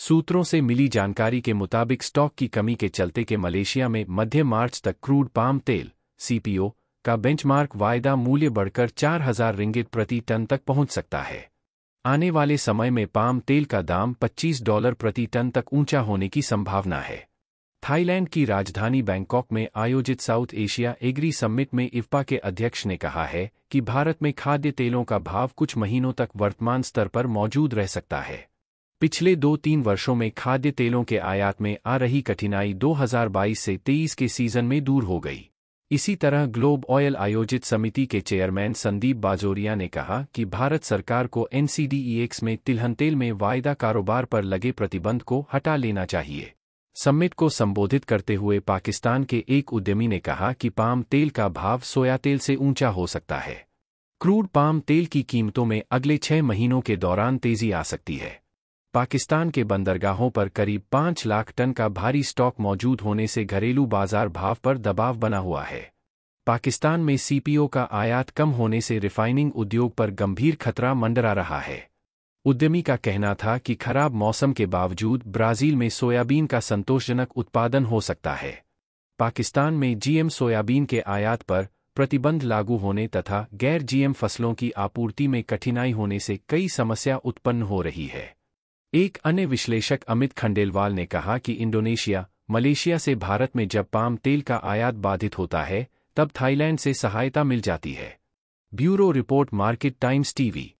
सूत्रों से मिली जानकारी के मुताबिक स्टॉक की कमी के चलते के मलेशिया में मध्य मार्च तक क्रूड पाम तेल सीपीओ का बेंचमार्क वायदा मूल्य बढ़कर चार हजार रिंगित प्रति टन तक पहुंच सकता है आने वाले समय में पाम तेल का दाम 25 डॉलर प्रति टन तक ऊंचा होने की संभावना है थाईलैंड की राजधानी बैंकॉक में आयोजित साउथ एशिया एग्री समिट में इफ्पा के अध्यक्ष ने कहा है कि भारत में खाद्य तेलों का भाव कुछ महीनों तक वर्तमान स्तर पर मौजूद रह सकता है पिछले दो तीन वर्षों में खाद्य तेलों के आयात में आ रही कठिनाई 2022 से 23 के सीजन में दूर हो गई इसी तरह ग्लोब ऑयल आयोजित समिति के चेयरमैन संदीप बाजोरिया ने कहा कि भारत सरकार को एनसीडीईएक्स में तिलहन तेल में वायदा कारोबार पर लगे प्रतिबंध को हटा लेना चाहिए समिट को संबोधित करते हुए पाकिस्तान के एक उद्यमी ने कहा कि पाम तेल का भाव सोया तेल से ऊंचा हो सकता है क्रूड पाम तेल की कीमतों में अगले छह महीनों के दौरान तेजी आ सकती है पाकिस्तान के बंदरगाहों पर करीब पाँच लाख टन का भारी स्टॉक मौजूद होने से घरेलू बाजार भाव पर दबाव बना हुआ है पाकिस्तान में सीपीओ का आयात कम होने से रिफाइनिंग उद्योग पर गंभीर खतरा मंडरा रहा है उद्यमी का कहना था कि खराब मौसम के बावजूद ब्राज़ील में सोयाबीन का संतोषजनक उत्पादन हो सकता है पाकिस्तान में जीएम सोयाबीन के आयात पर प्रतिबंध लागू होने तथा गैर जीएम फसलों की आपूर्ति में कठिनाई होने से कई समस्या उत्पन्न हो रही है एक अन्य विश्लेषक अमित खंडेलवाल ने कहा कि इंडोनेशिया मलेशिया से भारत में जब पाम तेल का आयात बाधित होता है तब थाईलैंड से सहायता मिल जाती है bureau report market times TV